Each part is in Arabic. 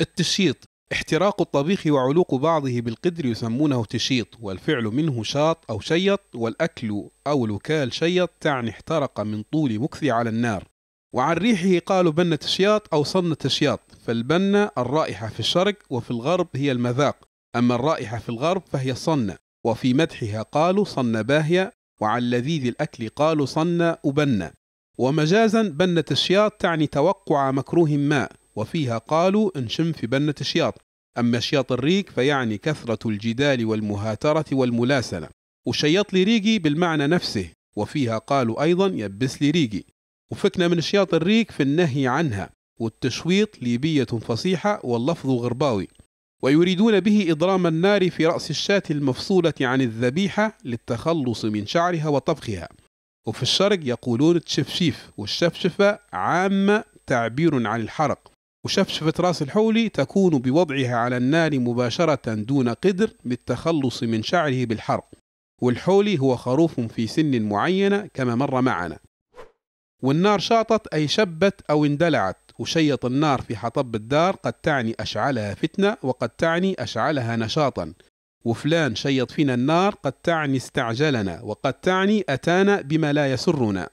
التشيط احتراق الطبيخ وعلوق بعضه بالقدر يسمونه تشيط والفعل منه شاط أو شيط والأكل أو لكال شيط تعني احترق من طول مكث على النار وعن ريحه قالوا بنة شياط أو صنة شياط فالبنة الرائحة في الشرق وفي الغرب هي المذاق أما الرائحة في الغرب فهي صنة وفي مدحها قالوا صنة باهية وعن لذيذ الأكل قالوا صنة أبنة ومجازا بنة الشياط تعني توقع مكروه ما وفيها قالوا انشم في بنة شياط أما شياط الريق فيعني كثرة الجدال والمهاترة والملاسنة وشيط لي ريقي بالمعنى نفسه وفيها قالوا أيضا يبس لي ريقي وفكنا من شياط الريق في النهي عنها والتشويط ليبية فصيحة واللفظ غرباوي ويريدون به إضرام النار في رأس الشاة المفصولة عن الذبيحة للتخلص من شعرها وطبخها وفي الشرق يقولون تشفشيف والشفشفة عامة تعبير عن الحرق وشفشفة رأس الحولي تكون بوضعها على النار مباشرة دون قدر للتخلص من شعره بالحرق والحولي هو خروف في سن معينة كما مر معنا والنار شاطت أي شبت أو اندلعت وشيط النار في حطب الدار قد تعني أشعلها فتنة وقد تعني أشعلها نشاطا وفلان شيط فينا النار قد تعني استعجلنا وقد تعني أتانا بما لا يسرنا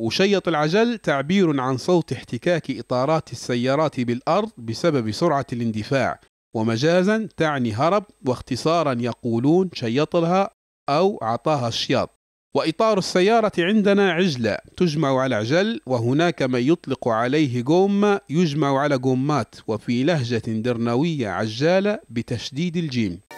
وشيط العجل تعبير عن صوت احتكاك إطارات السيارات بالأرض بسبب سرعة الاندفاع ومجازا تعني هرب واختصارا يقولون شيط لها أو عطاها الشياط وإطار السيارة عندنا عجلة تجمع على عجل وهناك من يطلق عليه قومة يجمع على قومات وفي لهجة درنويه عجالة بتشديد الجيم